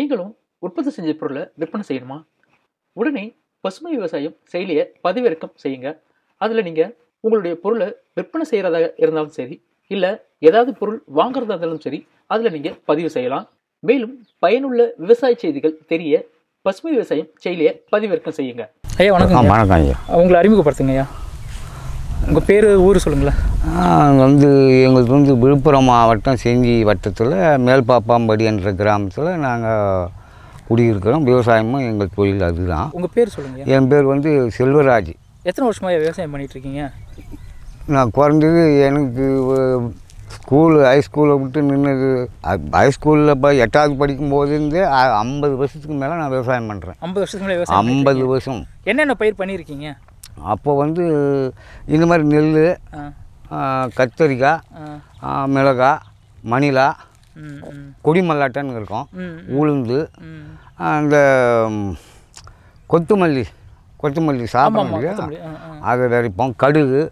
நீங்களும் உற்பத்தி செஞ்ச பொருளை விற்பனை செய்யணுமா உடனே பசுமை விவசாயம் செயலியை பதிவிறக்கம் செய்யுங்க அதில் நீங்கள் உங்களுடைய பொருளை விற்பனை செய்கிறதாக இருந்தாலும் சரி இல்லை ஏதாவது பொருள் வாங்குறதா இருந்தாலும் சரி அதில் நீங்கள் பதிவு செய்யலாம் மேலும் பயனுள்ள விவசாய செய்திகள் தெரிய பசுமை விவசாயம் செயலியை பதிவிறக்கம் செய்யுங்க ஐயா வணக்கம் வணக்கம் ஐயா உங்களை அறிமுகப்படுத்துங்க ஐயா உங்கள் பேர் ஊர் சொல்லுங்களேன் வந்து எங்களுக்கு வந்து விழுப்புரம் மாவட்டம் செஞ்சி வட்டத்தில் மேல்பாப்பாம்படி என்ற கிராமத்தில் நாங்கள் குடியிருக்கிறோம் விவசாயமும் எங்கள் தொழில் அதுதான் உங்கள் பேர் சொல்லுங்கள் என் பேர் வந்து செல்வராஜ் எத்தனை வருஷமாக விவசாயம் பண்ணிகிட்ருக்கீங்க நான் குறைஞ்சது எனக்கு ஸ்கூலு ஹைஸ்கூலை விட்டு நின்னது ஹைஸ்கூலில் இப்போ எட்டாவது படிக்கும் இருந்து ஐம்பது வருஷத்துக்கு மேலே நான் விவசாயம் பண்ணுறேன் ஐம்பது வருஷத்துக்கு மேலே ஐம்பது வருஷம் என்னென்ன பயிர் பண்ணியிருக்கீங்க அப்போ வந்து இந்த மாதிரி நெல் கத்தரிக்காய் மிளகா மணிலா கொடிமல்லாட்டன்னு இருக்கும் உளுந்து அந்த கொத்துமல்லி கொத்தமல்லி சாப்பிட்றதுக்கு அதை விதைப்போம் கடுகு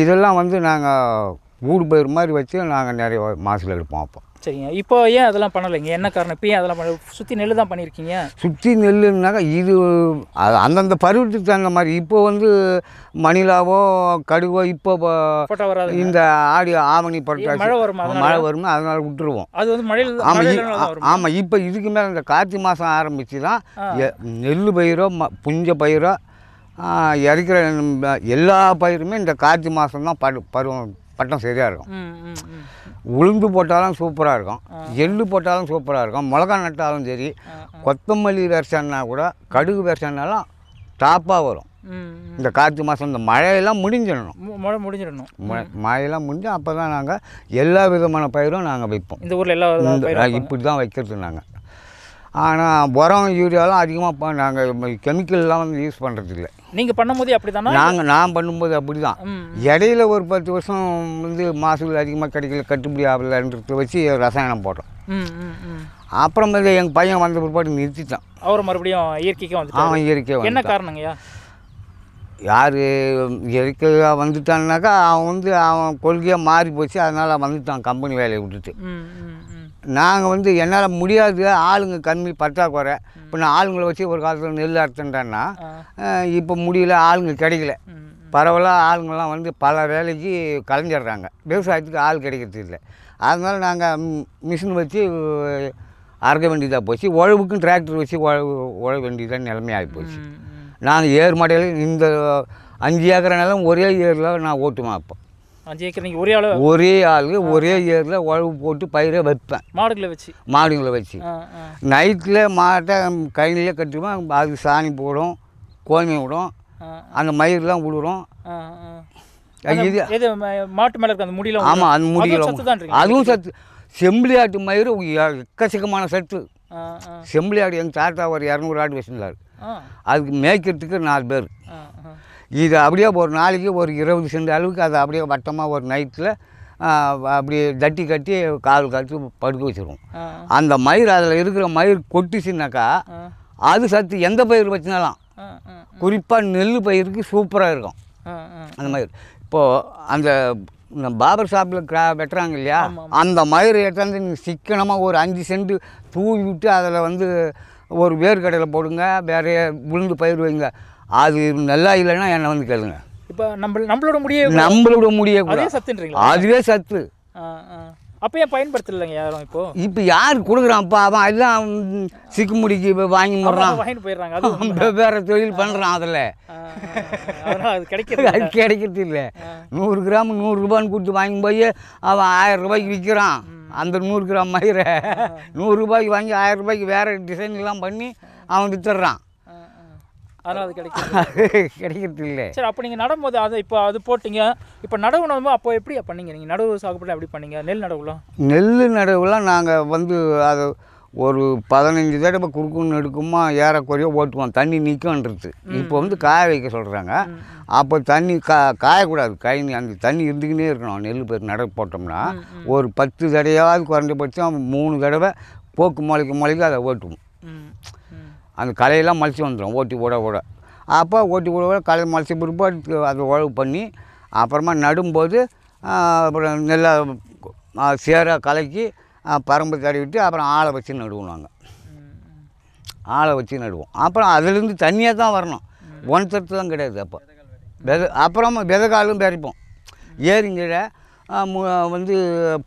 இதெல்லாம் வந்து நாங்கள் ஊடு பயிர் மாதிரி வச்சு நாங்கள் நிறைய மாசில் எடுப்போம் அப்போ சரிங்க இப்போ ஏன் அதெல்லாம் பண்ணலைங்க என்ன காரணம் இப்போ ஏன் அதெல்லாம் பண்ண சுற்றி நெல் தான் பண்ணியிருக்கீங்க சுற்றி நெல்லுனாக்கா இது அந்தந்த பருவத்துக்கு தகுந்த மாதிரி இப்போ வந்து மணிலாவோ கடுவோ இப்போ இந்த ஆடி ஆவணி பொருட்கள் மழை வரும் மழை வரும் அதனால விட்டுருவோம் அது வந்து மழையில் ஆமாம் ஆமாம் இப்போ இதுக்கு மேலே இந்த கார்த்திகை மாதம் ஆரம்பித்து தான் நெல் பயிரோ ம புஞ்ச பயிரோ இறக்கிற எல்லா பயிருமே இந்த கார்த்திகை மாதம் தான் பரு பருவம் பட்டம் சரியாக இருக்கும் உளுந்து போட்டாலும் சூப்பராக இருக்கும் எள்ளு போட்டாலும் சூப்பராக இருக்கும் மிளகா நட்டாலும் சரி கொத்தமல்லி விரசன்னா கூட கடுகு விரசன்னாலும் டாப்பாக வரும் இந்த காற்று மாதம் இந்த மழையெல்லாம் முடிஞ்சிடணும் மழை முடிஞ்சிடணும் மழையெல்லாம் முடிஞ்சு அப்போ தான் நாங்கள் எல்லா விதமான பயிரும் நாங்கள் வைப்போம் இந்த ஊரில் எல்லா இப்படி தான் வைக்கிறது நாங்கள் ஆனால் உரம் யூரியாலாம் அதிகமாக நாங்கள் கெமிக்கல்லாம் வந்து யூஸ் பண்ணுறதில்ல நீங்கள் பண்ணும்போது அப்படி தானே நாங்கள் நான் பண்ணும்போது அப்படி தான் இடையில ஒரு பத்து வருஷம் வந்து மாசுகள் அதிகமாக கிடைக்கல கட்டுப்படி ஆகலன்றத வச்சு ரசாயனம் போட்டோம் வந்து எங்கள் பையன் வந்த பிற்பாடு நிறுத்திட்டான் அவர் மறுபடியும் இயற்கைக்கு வந்து அவன் இயற்கை என்ன காரணங்கய்யா யார் இயற்கையாக வந்துட்டான்னாக்கா அவன் வந்து அவன் கொள்கையாக மாறி போச்சு அதனால் வந்துட்டான் கம்பெனி வேலையை விட்டுட்டு நாங்கள் வந்து என்னால் முடியாது ஆளுங்க கம்மி பற்றாக்குறை இப்போ நான் ஆளுங்களை வச்சு ஒரு காலத்தில் நெல் அறுத்துட்டேன்னா இப்போ முடியல ஆளுங்க கிடைக்கல பரவலாக ஆளுங்கள்லாம் வந்து பல வேலைக்கு கலைஞ்சிடுறாங்க விவசாயத்துக்கு ஆள் கிடைக்கிறது இல்லை அதனால் நாங்கள் மிஷின் வச்சு அறுக்க வேண்டியதாக போச்சு உழவுக்கும் டிராக்டர் வச்சு உழவு உழ வேண்டியதாக நிலைமையாகி போச்சு நாங்கள் ஏர் மாடையில் இந்த அஞ்சு ஏக்கர் நிலம் ஒரே ஏரில் நான் ஓட்டுமா அப்போ ஒரே ஆளு ஒரே ஆள் ஏரில் உழவு போட்டு பயிரை வைப்பேன் மாடுகளை வச்சு மாடுங்களை வச்சு நைட்டில் மாட்டை கையிலே கட்டுவேன் அது சாணி போடும் கோமி விடும் அந்த மயிரெலாம் விடுறோம் இது மாட்டு மேலே அந்த முடியல ஆமாம் அந்த முடியல அதுவும் சத்து செம்பிளி ஆட்டு மயிறு எக்கச்சக்கமான சத்து செம்பிளி ஆடு எங்கள் தாத்தா ஒரு இரநூறு ஆடு வச்சுருந்தார் அதுக்கு மேய்க்கிறதுக்கு நாலு பேர் இது அப்படியே ஒரு நாளைக்கு ஒரு இருபது சென்ட் அளவுக்கு அதை அப்படியே வட்டமாக ஒரு நைட்டில் அப்படி தட்டி கட்டி கால் கட்டி படுக்க வச்சுருவோம் அந்த மயிர் அதில் இருக்கிற மயிர் கொட்டுச்சுன்னாக்கா அது சத்து எந்த பயிர் வச்சுனாலும் குறிப்பாக நெல் பயிருக்கு சூப்பராக இருக்கும் அந்த மயிர் இப்போது அந்த இந்த பாபர் ஷாப்பில் கிரா வெட்டுறாங்க இல்லையா அந்த மயிர் எடுத்தாந்து நீங்கள் சிக்கனமாக ஒரு அஞ்சு சென்ட் தூவி விட்டு அதில் வந்து ஒரு வேர்க்கடையில் போடுங்க வேறு உளுந்து பயிர் வைங்க அது நல்லா இல்லைன்னா என்னை வந்து கேளுங்க இப்போ நம்ம நம்மளோட முடிய நம்மளோட முடிய கூட சத்துன்றீங்களா அதுவே சத்து அப்போ ஏன் பயன்படுத்தலைங்க யாரும் இப்போ இப்போ யார் கொடுக்குறான்ப்பா அவன் எல்லாம் சிக்கு முடிக்கு இப்போ வாங்கி முடுறான் வாங்கிட்டு போயிடுறாங்க வேறு தொழில் பண்ணுறான் அதில் அது கிடைக்கிறது அது கிடைக்கிறது இல்லை நூறு கிராம் நூறுரூபான்னு கொடுத்து வாங்கி போய் அவன் ஆயிரம் ரூபாய்க்கு விற்கிறான் அந்த நூறு கிராம் மயிரை நூறுரூபாய்க்கு வாங்கி ஆயிரம் ரூபாய்க்கு வேறு டிசைன்லாம் பண்ணி அவன் விற்றுறான் அதனால் அது கிடைக்கும் கிடைக்கிறது இல்லை சரி அப்போ நீங்கள் நடும்போது அதை இப்போ அது போட்டிங்க இப்போ நடவுனதுமோ அப்போ எப்படி பண்ணீங்க நீங்கள் நடவு சாகுபடி எப்படி பண்ணீங்க நெல் நடவுலாம் நெல் நடவுலாம் நாங்கள் வந்து அது ஒரு பதினஞ்சு தடவை குறுக்குன்னு எடுக்குமா ஏறக்குறைய ஓட்டுவோம் தண்ணி நிற்கும்ன்றது இப்போ வந்து காய வைக்க சொல்கிறாங்க அப்போ தண்ணி கா காயக்கூடாது கை அந்த தண்ணி இருந்துக்கினே இருக்கணும் நெல் பேர் நடவு போட்டோம்னா ஒரு பத்து தடையாவது குறைஞ்சபட்சம் மூணு தடவை போக்கு முளைக்க முளைக்க அதை ஓட்டுவோம் அந்த களையெல்லாம் மலைச்சி வந்துடும் ஓட்டி ஓட ஓட அப்போ ஓட்டி ஓட ஓட களை மலைச்சி பிற்பாடு அதை உழவு பண்ணி அப்புறமா நடும்போது அப்புறம் நெல்லை சேராக கலக்கி பரம்பு தடவிட்டு அப்புறம் ஆளை வச்சு நடுவோம் நாங்கள் ஆளை வச்சு நடுவோம் அப்புறம் அதுலேருந்து தண்ணியாக தான் வரணும் தான் கிடையாது அப்போ வெத அப்புறமா விதகாலும் பிறப்போம் ஏரிங்கிற வந்து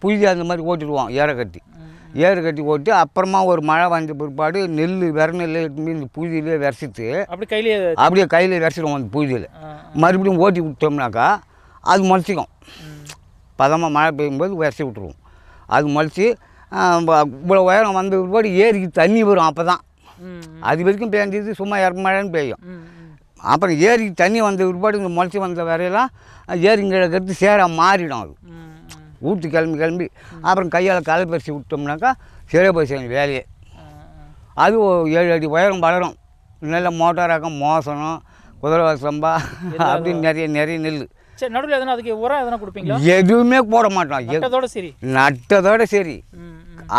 புழுதி அந்த மாதிரி ஓட்டிடுவோம் ஏரை கட்டி ஏறு கட்டி ஓட்டி அப்புறமா ஒரு மழை வந்த பிற்பாடு நெல் விர நெல் இந்த பூஜையிலே விரசிட்டு அப்படி கையிலே அப்படியே கையில் விரசிடுவோம் அந்த பூஜையில் மறுபடியும் ஓட்டி விட்டோம்னாக்கா அது முளைச்சிக்கும் பதமாக மழை பெய்யும்போது விரசி விட்ருவோம் அது முளைச்சி இவ்வளோ உயரம் வந்த பிற்பாடு ஏரிக்கு தண்ணி வரும் அப்போ தான் அது வரைக்கும் பேஞ்சது சும்மா இறக்கு மழைன்னு பெய்யும் அப்புறம் ஏரிக்கு தண்ணி வந்த பிற்பாடு இந்த முளைச்சி வந்த வரையெல்லாம் ஏரிங்களை கருத்து சேராக மாறிடும் அது ஊற்றி கிளம்பி கிளம்பி அப்புறம் கையால் பரிசு விட்டோம்னாக்கா சிறை பரிசு செய்யணும் வேலையே அது ஏழு அடி உயரம் வளரும் நல்ல மோட்டாராக்கம் மோசனம் குதிரை சம்பா அப்படின்னு நிறைய நிறைய நெல் சரி நடுவில் எதனா அதுக்கு உரம் எதனா கொடுப்பீங்க எதுவுமே போட மாட்டோம் நட்டதோட சரி நட்டதோட சரி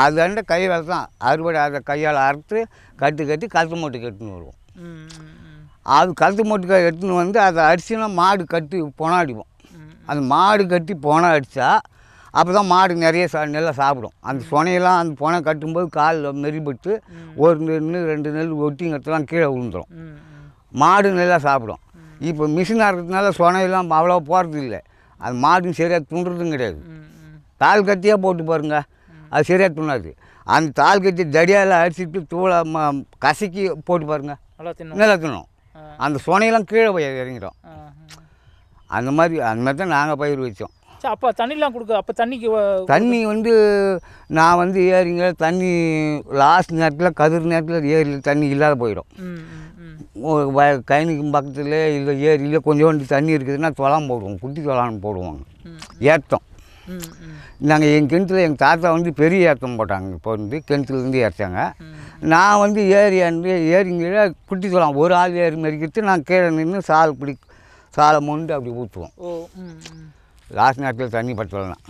அதாண்ட கை வேலை தான் அறுவடை அதை கையால் அறுத்து கட்டு கட்டி கழுத்து மோட்டுக்கு எடுத்துன்னு வருவோம் அது கழுத்து மூட்டுக்கு எடுத்துன்னு வந்து அதை அடிச்சுன்னா மாடு கட்டி பொணம் அடிப்போம் அந்த மாடு கட்டி பொணம் அடித்தா அப்போ தான் மாடு நிறைய சா நல்லா சாப்பிடும் அந்த சுனையெல்லாம் அந்த புனை கட்டும்போது காலில் மெரிபட்டு ஒரு நெல் ரெண்டு நெல் ஒட்டிங்கிறதுலாம் கீழே விழுந்துடும் மாடு நல்லா சாப்பிடும் இப்போ மிஷினாக இருக்கிறதுனால சுனையெல்லாம் அவ்வளோ போகிறது இல்லை அது மாடும் சரியாக துண்டுறதும் கிடையாது தால் கத்தியாக போட்டு பாருங்க அது சரியாக துண்ணாது அந்த தால் கத்தி தடியால் அடிச்சுட்டு தூளை ம கசக்கி போட்டு பாருங்க நல்லா தின்னும் அந்த சுனையெல்லாம் கீழே போய் இறங்கிடும் அந்த மாதிரி அந்த மாதிரி தான் நாங்கள் பயிர் வச்சோம் அப்போ தண்ணிலாம் கொடுக்க அப்போ தண்ணிக்கு தண்ணி வந்து நான் வந்து ஏரிங்க தண்ணி லாஸ்ட் நேரத்தில் கதிர் நேரத்தில் ஏரியில் தண்ணி இல்லாத போயிடும் கயனிக்கும் பக்கத்தில் இல்லை ஏரியில் கொஞ்சோண்டு தண்ணி இருக்குதுன்னா தொலாம் போடுவோம் குட்டி தொலான்னு போடுவாங்க ஏற்றம் நாங்கள் எங்கள் கிணத்துல எங்கள் தாத்தா வந்து பெரிய ஏற்றம் போட்டாங்க இப்போ வந்து கிணத்துலேருந்து ஏற்றாங்க நான் வந்து ஏரி அன்று ஏரிங்கிற குட்டி தொலாம் ஒரு ஆள் ஏறி மறிக்கிறது நான் கீழே நின்று சாலை பிடி சாலை மொண்டு அப்படி ஊற்றுவோம் லாஸ்ட் நேரத்தில் தண்ணி பற்றலாம்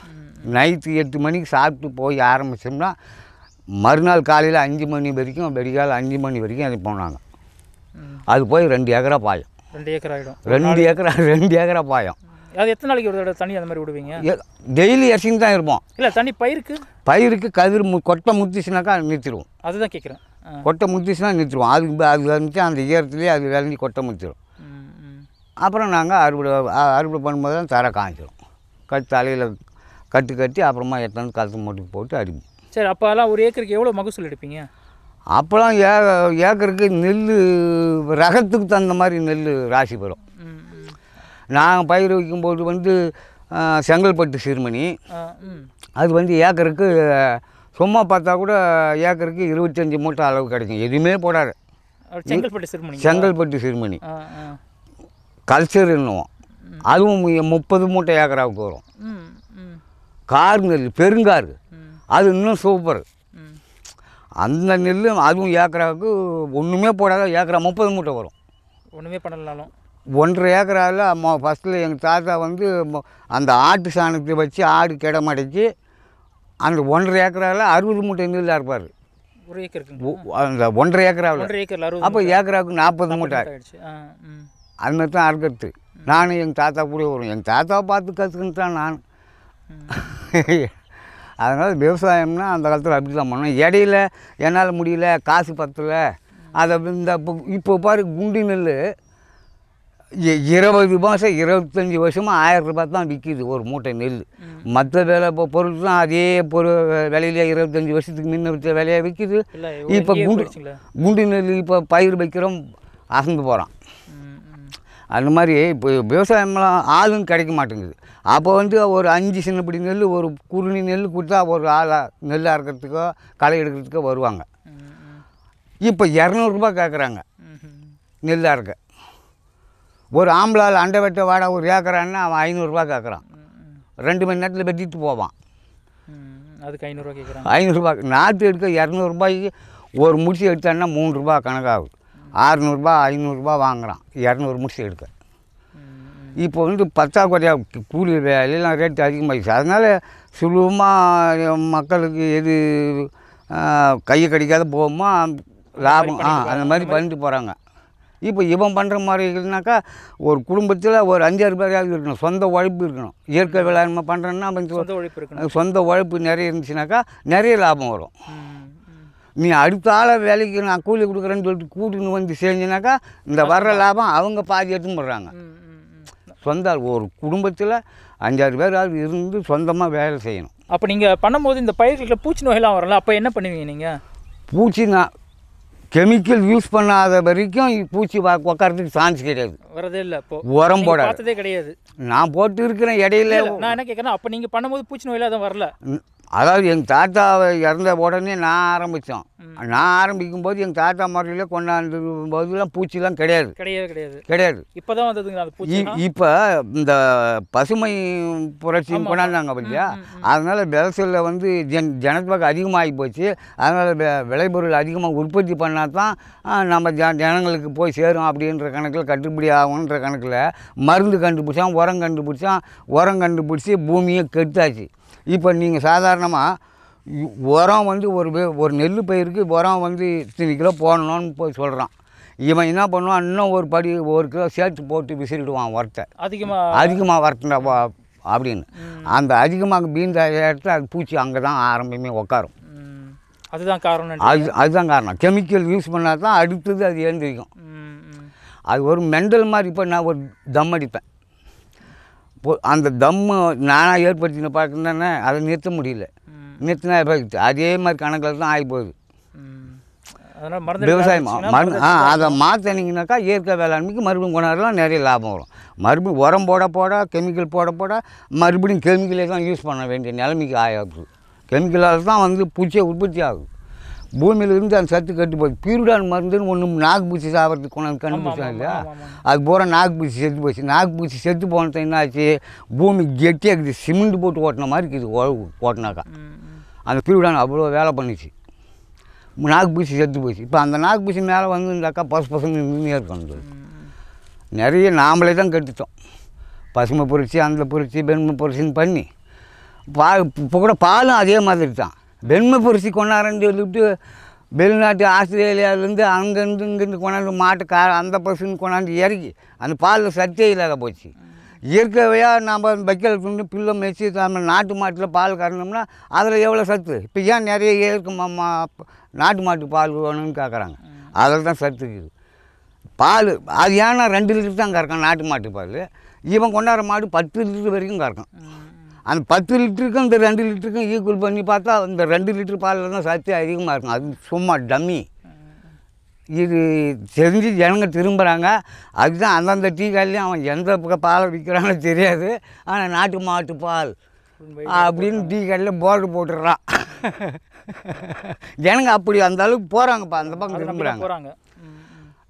நைட்டு எட்டு மணிக்கு சாப்பிட்டு போய் ஆரம்பித்தோம்னா மறுநாள் காலையில் அஞ்சு மணி வரைக்கும் வெடிகால் அஞ்சு மணி வரைக்கும் அது போனாங்க அது போய் ரெண்டு ஏக்கரா பாயம் ரெண்டு ஏக்கர் ஆகிடும் ரெண்டு ஏக்கரா ரெண்டு ஏக்கரா பாயம் அது எத்தனை நாளைக்கு ஒரு தண்ணி அந்த மாதிரி விடுவீங்க டெய்லி எசிங் தான் இருப்போம் இல்லை தண்ணி பயிருக்கு பயிருக்கு கதிர் மு கொட்டை முத்திச்சுனாக்கா நிறுத்திடுவோம் அதுதான் கேட்குறேன் கொட்டை முத்திச்சுனா நிறுத்திடுவோம் அதுக்கு அது வந்துச்சு அந்த ஈரத்துலேயே அது விளைஞ்சி கொட்டை முத்திடும் அப்புறம் நாங்கள் அறுவடை அறுவடை பண்ணும்போது தான் தர காய்ச்சிடும் கட் தலையில் கட்டு கட்டி அப்புறமா எத்தனை கழுத்து மூட்டி போட்டு அடிப்போம் சரி அப்போல்லாம் ஒரு ஏக்கருக்கு எவ்வளோ மகசூல் எடுப்பீங்க அப்போலாம் ஏ ஏக்கருக்கு நெல் ரகத்துக்கு தகுந்த மாதிரி நெல் ராசி பெறும் நாங்கள் பயிர் வைக்கும்போது வந்து செங்கல்பட்டு சீர்மணி அது வந்து ஏக்கருக்கு சும்மா பார்த்தா கூட ஏக்கருக்கு இருபத்தஞ்சி மூட்டை அளவு கிடைக்கும் எதுவுமே போடாது செங்கல்பட்டு சீர்மணி செங்கல்பட்டு சிறுமணி கல்ச்சர் என்னவோம் அதுவும் முப்பது மூட்டை ஏக்கராவுக்கு வரும் காருங்க பெருங்கார் அது இன்னும் சூப்பர் அந்த நெல் அதுவும் ஏக்கராவுக்கு ஒன்றுமே போடாத ஏக்கரா முப்பது மூட்டை வரும் ஒன்றுமே பண்ணலாலும் ஒன்றரை ஏக்கராவில் அம்மா ஃபஸ்ட்டில் எங்கள் தாத்தா வந்து அந்த ஆட்டு சாணத்தை வச்சு ஆடு கிடமடைச்சி அந்த ஒன்றரை ஏக்கராவில் அறுபது மூட்டை நெல்லாக இருப்பார் அந்த ஒன்றரை ஏக்கராவில் அப்போ ஏக்கராவுக்கு நாற்பது மூட்டை அது மாதிரி தான் அறுக்கிறது நானும் எங்கள் தாத்தா கூட வருவோம் எங்கள் தாத்தாவை பார்த்து கற்றுக்கிட்டான் நான் அதனால் விவசாயம்னா அந்த காலத்தில் அப்படி தான் பண்ணோம் இடையில என்னால் முடியல காசு பத்தலை அதை இந்த இப்போ பாரு குண்டி நெல் இருபது மாதம் இருபத்தஞ்சி வருஷமாக ஆயிரம் ரூபாய் தான் விற்கிது ஒரு மூட்டை நெல் மற்ற வேலை இப்போ பொருள் தான் அதே பொருள் விலையில இருபத்தஞ்சி வருஷத்துக்கு முன்ன வச்ச விலையாக விற்கிது இப்போ குண்டு குண்டு நெல் இப்போ பயிர் வைக்கிறோம் அசந்து போகிறான் அந்த மாதிரி இப்போ விவசாயம்லாம் ஆளும் கிடைக்க மாட்டேங்குது அப்போ வந்து ஒரு அஞ்சு சின்னப்படி நெல் ஒரு குருணி நெல் கொடுத்தா ஒரு ஆளாக நெல் அறுக்கிறதுக்கோ களை எடுக்கிறதுக்கோ வருவாங்க இப்போ இரநூறுபா கேட்குறாங்க நெல் அறுக்க ஒரு ஆம்பளால் அண்டை வெட்ட வாடா ஒரு ஏக்கரான்னா அவன் ஐநூறுரூவா கேட்குறான் ரெண்டு மணி நேரத்தில் வெட்டிட்டு போவான் அதுக்கு ஐநூறுரூவா கேட்குறான் ஐநூறுரூபா நாற்று எடுக்க இரநூறுபாய்க்கு ஒரு முடிச்சு எடுத்தான்னா மூணு ரூபா கணக்காகுது ஆறுநூறுபா ஐநூறுரூபா வாங்குகிறான் இரநூறு முடிச்சு எடுக்க இப்போ வந்து பற்றாக்குறையாக கூலி வேலையெல்லாம் ரேட்டு அதிகமாகிடுச்சு அதனால் சுலபமாக மக்களுக்கு எது கையை கடிக்காத போகுமோ லாபம் ஆ அந்த மாதிரி பண்ணிட்டு போகிறாங்க இப்போ இவன் பண்ணுற மாதிரி இருக்குதுனாக்கா ஒரு குடும்பத்தில் ஒரு அஞ்சாறு பேராவது இருக்கணும் சொந்த உழைப்பு இருக்கணும் இயற்கை வேளாண்மை பண்ணுறேன்னா சொந்த உழைப்பு இருக்கணும் சொந்த உழைப்பு நிறைய இருந்துச்சுனாக்கா நிறைய லாபம் வரும் நீ அடுத்த ஆளை வேலைக்கு நான் கூலி கொடுக்குறேன்னு சொல்லிட்டு கூட்டின்னு வந்து செஞ்சினாக்கா இந்த வர்ற லாபம் அவங்க பாதி எடுத்துன்னு போடுறாங்க சொந்த ஒரு குடும்பத்தில் அஞ்சாறு பேர் அது இருந்து சொந்தமாக வேலை செய்யணும் அப்போ நீங்கள் பண்ணும்போது இந்த பயிர்களில் பூச்சி நோயெல்லாம் வரல அப்போ என்ன பண்ணுவீங்க நீங்கள் பூச்சி நான் கெமிக்கல் யூஸ் பண்ணாத வரைக்கும் பூச்சி உக்காரத்துக்கு சான்ஸ் கிடையாது வரதே இல்லை இப்போ உரம் போட பார்த்ததே கிடையாது நான் போட்டு இருக்கிறேன் இடையில நான் என்ன கேட்குறேன் அப்போ நீங்கள் பண்ணும்போது பூச்சி நோயெல்லாம் எதுவும் வரல அதாவது எங்கள் தாத்தா இறந்த உடனே நான் ஆரம்பித்தோம் நான் ஆரம்பிக்கும் போது எங்கள் தாத்தா முறையில் கொண்டாந்து போதுலாம் பூச்சிலாம் கிடையாது கிடையாது கிடையாது கிடையாது இப்போ தான் இப்போ இந்த பசுமை புரட்சியும் கொண்டாந்தாங்க பார்த்தியா அதனால் விளைச்சலில் வந்து ஜன் ஜனத்தொகை அதிகமாகி போச்சு அதனால் விளைபொருள் அதிகமாக உற்பத்தி பண்ணால் தான் நம்ம ஜன ஜனங்களுக்கு போய் சேரும் அப்படின்ற கணக்கில் கட்டுப்படி ஆகணுன்ற கணக்கில் மருந்து கண்டுபிடிச்சான் உரம் கண்டுபிடிச்சான் உரம் கண்டுபிடிச்சி பூமியை கெடுத்தாச்சு இப்போ நீங்கள் சாதாரணமாக உரம் வந்து ஒரு ஒரு நெல் பயிருக்கு உரம் வந்து இத்தனை கிலோ போடணும்னு போய் சொல்கிறான் இவன் என்ன பண்ணுவான் இன்னும் ஒரு படி ஒரு கிலோ சேர்த்து போட்டு விசிறிடுவான் உரத்தை அதிகமாக அதிகமாக வரட்டுண்டா அப்படின்னு அந்த அதிகமாக பீந்த இடத்துல அது பூச்சி அங்கே தான் ஆரம்பமே உட்காரும் அதுதான் காரணம் அது அதுதான் காரணம் கெமிக்கல் யூஸ் பண்ணால் தான் அடுத்தது அது எழுந்திரிக்கும் அது ஒரு மெண்டல் மாதிரி இப்போ நான் ஒரு தம் அடிப்பேன் அந்த தம்மு நானாக ஏற்படுத்தின பார்க்கணும் தானே அதை நிறுத்த முடியல நிறுத்தினா எஃபெக்ட் அதே மாதிரி கணக்கில் தான் ஆகி போகுது விவசாயம் மருந்து ஆ அதை மாற்றினீங்கனாக்கா இயற்கை வேளாண்மைக்கு மறுபடியும் கொண்டாடலாம் நிறைய லாபம் வரும் மறுபடியும் உரம் போட போட கெமிக்கல் போட போட மறுபடியும் கெமிக்கலே தான் யூஸ் பண்ண வேண்டிய நிலைமைக்கு ஆகாது கெமிக்கலால் தான் வந்து பூச்சியை உற்பத்தி ஆகுது பூமியிலிருந்து அந்த சத்து கட்டு போச்சு பீருடான் மருந்துன்னு ஒன்று நாக்கு சாப்பிட்றதுக்கு கொண்டாந்து கண்டுபிடிச்சா இல்லையா அது பூரா நாக்கு செத்து போச்சு நாக்கு செத்து போனது என்ன ஆச்சு பூமி கெட்டியாக இருக்குது சிமெண்ட் போட்டு ஓட்டின மாதிரி இருக்குது ஓட்டினாக்கா அந்த பீருடான் அவ்வளோ வேலை பண்ணிச்சு நாக்கு செத்து போச்சு இப்போ அந்த நாக்கு மேலே வந்து இருந்தாக்கா பசு பசங்க இருந்துனே இருக்கும் நிறைய நாமளே தான் கட்டுத்தோம் பசுமை பொறிச்சு அந்த பொறிச்சு பெண்மை பொறிச்சின்னு பண்ணி பா இப்போ கூட பாலும் அதே மாதிரி தான் வெண்மை பொரிசி கொண்டாரன்னு சொல்லிவிட்டு வெளிநாட்டு ஆஸ்திரேலியாவிலேருந்து அங்கேருந்து இங்கேருந்து கொண்டாந்து மாட்டு கா அந்த பசுன்னு கொண்டாந்து இறக்கி அந்த பாலில் சத்தே இல்லாத போச்சு இயற்கையாக நம்ம வைக்கல் துண்டு பிள்ளை மெச்சி நம்ம நாட்டு மாட்டில் பால் கறந்தோம்னா அதில் எவ்வளோ சத்து இப்போ ஏன் நிறைய இயற்கை மா நாட்டு மாட்டு பால் வேணும்னு கேட்குறாங்க அதில் தான் சத்து இருக்குது பால் அது ஏன்னா ரெண்டு லிட்டர் தான் கறக்கும் நாட்டு மாட்டு பால் இவன் கொண்டாடுற மாடு பத்து லிட்டர் வரைக்கும் கறக்கும் அந்த பத்து லிட்டருக்கும் இந்த ரெண்டு லிட்டருக்கும் ஈக்குவல் பண்ணி பார்த்தா அந்த ரெண்டு லிட்டர் பாலில் தான் சத்து அதிகமாக இருக்கும் அது சும்மா டம்மி இது தெரிஞ்சு ஜனங்க திரும்புகிறாங்க அதுதான் அந்தந்த டீ காலையும் அவன் எந்த பாலை விற்கிறானோ தெரியாது ஆனால் நாட்டு மாட்டு பால் அப்படின்னு டீ கடையில் போர்டு போட்டுடுறான் ஜனங்க அப்படி அந்த அளவுக்கு போகிறாங்கப்பா அந்த பக்கம் திரும்புகிறாங்க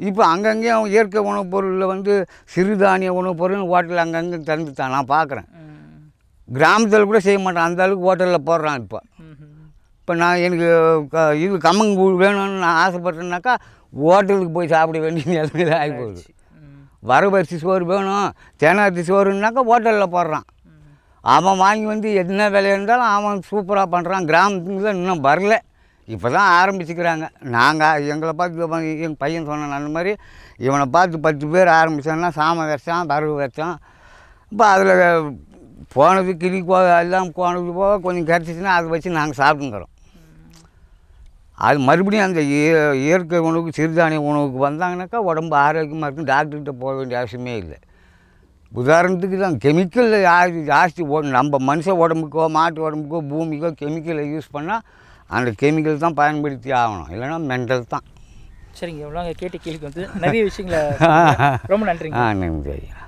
இப்போ அங்கங்கேயும் இயற்கை உணவுப் பொருளில் வந்து சிறுதானிய உணவுப் பொருள் ஹோட்டல் அங்கங்கே தந்துட்டான் நான் பார்க்குறேன் கிராமத்தில் கூட செய்ய மாட்டான் அந்த அளவுக்கு ஹோட்டலில் போடுறான் இப்போ இப்போ நான் எனக்கு க இது கம்மங் வேணும்னு நான் ஆசைப்பட்டேன்னாக்கா ஹோட்டலுக்கு போய் சாப்பிட வேண்டிய நிலைமையில ஆகி போகுது சோறு வேணும் தேனாரிசி சோறுனாக்கா ஹோட்டலில் போடுறான் அவன் வாங்கி வந்து என்ன விலை இருந்தாலும் அவன் சூப்பராக பண்ணுறான் தான் இன்னும் வரல இப்போ தான் ஆரம்பிச்சுக்கிறாங்க நாங்கள் எங்களை பார்த்து எங்கள் பையன் சொன்னான் அந்த மாதிரி இவனை பார்த்து பத்து பேர் ஆரம்பித்தோன்னா சாமை வச்சான் வரவு வச்சான் இப்போ அதில் போனது கிளி போக எல்லாம் போனது போக கொஞ்சம் கிடச்சிச்சுன்னா அதை வச்சு நாங்கள் சாப்பிட்டுங்கிறோம் அது மறுபடியும் அந்த இயற்கை உணவுக்கு சிறுதானிய உணவுக்கு வந்தாங்கனாக்கா உடம்பு ஆரோக்கியமாக இருக்கும் டாக்டர்கிட்ட போக வேண்டிய அவசியமே இல்லை உதாரணத்துக்கு தான் கெமிக்கல் ஜாஸ்தி நம்ம மனுஷ உடம்புக்கோ மாட்டு உடம்புக்கோ பூமிக்கோ கெமிக்கலை யூஸ் பண்ணால் அந்த கெமிக்கல் தான் பயன்படுத்தி ஆகணும் இல்லைன்னா மென்டல் தான் சரிங்க எவ்வளோ கேட்டு கேள்விக்கு வந்து நிறைய விஷயங்களை ரொம்ப நன்றி ஆ நன்றி